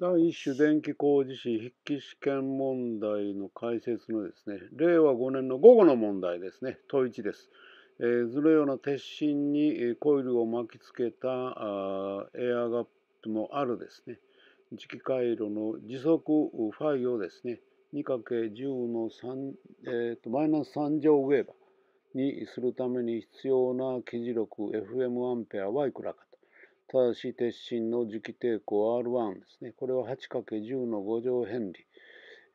第1種電気工事士筆記試験問題の解説のですね、令和5年の午後の問題ですね、問1です。えー、ずれような鉄心にコイルを巻きつけたあエアガップのあるですね、磁気回路の時速ファイをですね、2×10 の3、えーと、マイナス3乗ウェーバーにするために必要な記事力 FM アンペアはいくらか。ただし鉄心の磁気抵抗 R1 ですね。これは 8×10 の5乗変理、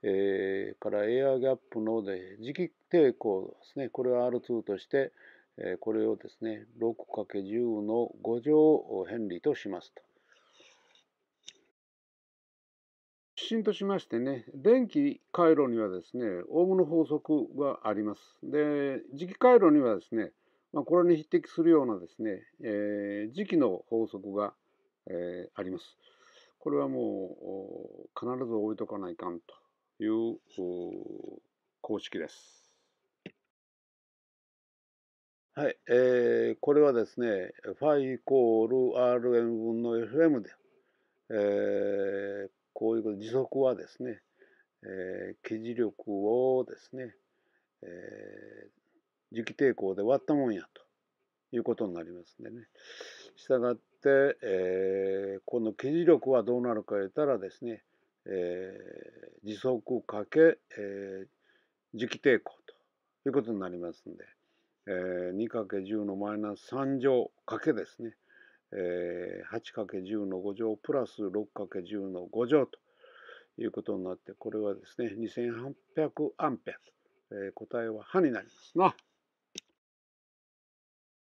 えー、からエアギャップので磁気抵抗ですね。これは R2 として、えー、これをですね、6×10 の5乗変理としますと。指針としましてね、電気回路にはですね、オームの法則があります。で、磁気回路にはですね、まあ、これに匹敵するようなですね、えー、時期の法則が、えー、あります。これはもう必ず置いとかないかんという公式です。はい、えー、これはですね、ファイイコール Rn 分の FM で、えー、こういうこと、時速はですね、えー、記事力をですね、えー、磁気抵抗で割ったもんやということになりますんでね。したがって、えー、この記事力はどうなるか言ったらですね、えー、時速かけ、えー、磁気抵抗ということになりますんで、えー、2×10 のマイナス3乗かけですね、えー、8×10 の5乗プラス 6×10 の5乗ということになってこれはですね2800アンペア、えー、答えは「は」になりますな。